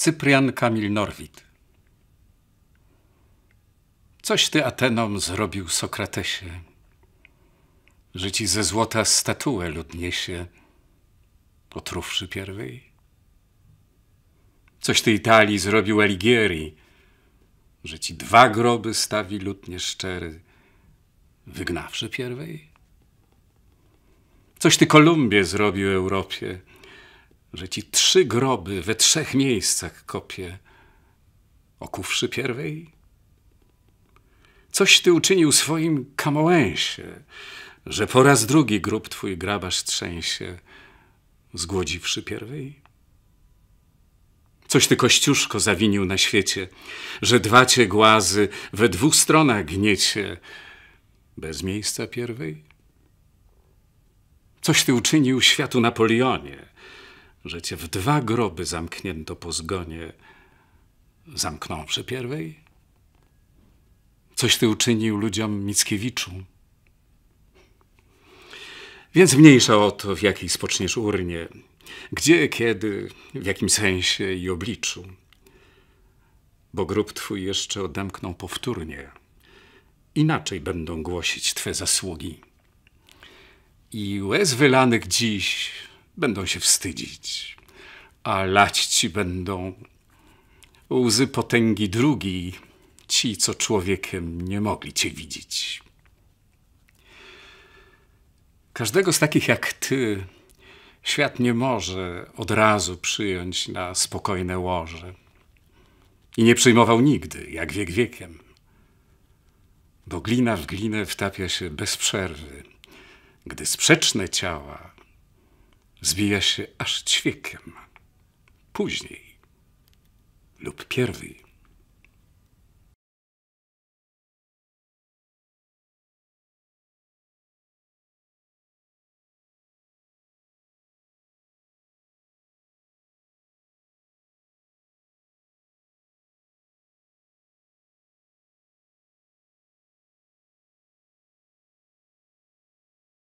Cyprian Kamil Norwid. Coś ty Atenom zrobił, Sokratesie, że ci ze złota statuę lud niesie, otruwszy pierwej. Coś ty Italii zrobił Aligieri, że ci dwa groby stawi lud nieszczery, wygnawszy pierwej. Coś ty Kolumbię zrobił Europie, że ci trzy groby we trzech miejscach kopie. okuwszy pierwej? Coś ty uczynił swoim kamołęsie, że po raz drugi grób twój grabarz trzęsie, zgłodziwszy pierwej? Coś ty kościuszko zawinił na świecie, że dwa cię głazy we dwóch stronach gniecie, bez miejsca pierwej? Coś ty uczynił światu Napoleonie, że cię w dwa groby zamknięto po zgonie, zamknąwszy pierwej? Coś ty uczynił ludziom Mickiewiczu. Więc mniejsza o to, w jakiej spoczniesz urnie, gdzie, kiedy, w jakim sensie i obliczu. Bo grób twój jeszcze odemkną powtórnie. Inaczej będą głosić twe zasługi. I łez wylanych dziś będą się wstydzić, a lać ci będą łzy potęgi drugi, ci, co człowiekiem nie mogli cię widzieć. Każdego z takich jak ty świat nie może od razu przyjąć na spokojne łoże. I nie przyjmował nigdy, jak wiek wiekiem. Bo glina w glinę wtapia się bez przerwy, gdy sprzeczne ciała Zbija się aż ćwiekiem. Później lub pierwszy.